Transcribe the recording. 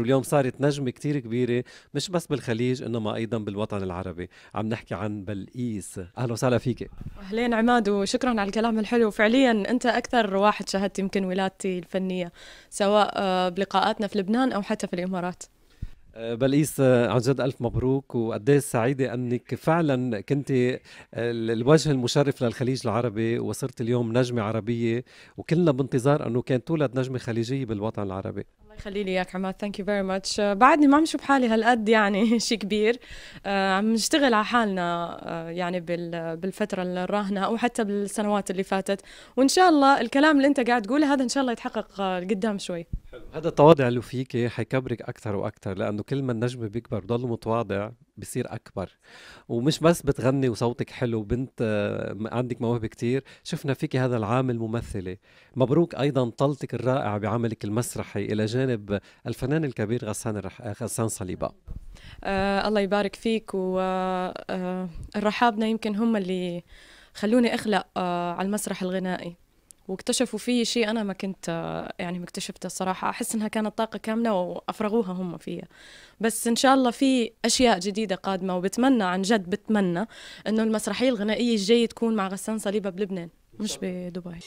مصر واليوم صارت نجمة كتير كبيرة مش بس بالخليج إنما أيضا بالوطن العربي عم نحكي عن بلقيس أهلا وسهلا فيك أهلين عماد وشكرا على الكلام الحلو فعليا أنت أكثر واحد شاهدت يمكن ولادتي الفنية سواء آه، بلقاءاتنا في لبنان أو حتى في الإمارات آه، بلقيس آه، عن جد ألف مبروك وقد إيه سعيدة أنك فعلا كنت آه، الوجه المشرف للخليج العربي وصرت اليوم نجمة عربية وكلنا بانتظار أنه كان تولد نجمة خليجية بالوطن العربي الله يخلي لي اياك عماد ثانك يو فيري ماتش بعدني ما عم شوف حالي هالقد يعني شيء كبير عم نشتغل على حالنا يعني بالفتره الراهنه او حتى بالسنوات اللي فاتت وان شاء الله الكلام اللي انت قاعد تقوله هذا ان شاء الله يتحقق قدام شوي هذا التواضع اللي فيك حيكبرك اكثر واكثر لانه كل ما النجم بيكبر بضل متواضع بصير اكبر ومش بس بتغني وصوتك حلو بنت عندك مواهب كتير شفنا فيك هذا العام الممثله مبروك ايضا طلتك الرائعه بعملك المسرحي الى جانب الفنان الكبير غسان غسان صليبه آه الله يبارك فيك والرحابنا آه, آه، يمكن هم اللي خلوني اخلق آه على المسرح الغنائي واكتشفوا فيه شيء انا ما كنت آه، يعني مكتشفته الصراحه احس انها كانت طاقه كامله وافرغوها هم فيها بس ان شاء الله في اشياء جديده قادمه وبتمنى عن جد بتمنى انه المسرحيه الغنائيه الجايه تكون مع غسان صليبه بلبنان مش بدبي